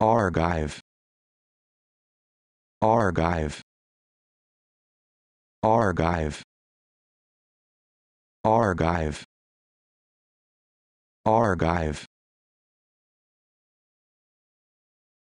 Argive Argive Argive Argive Argive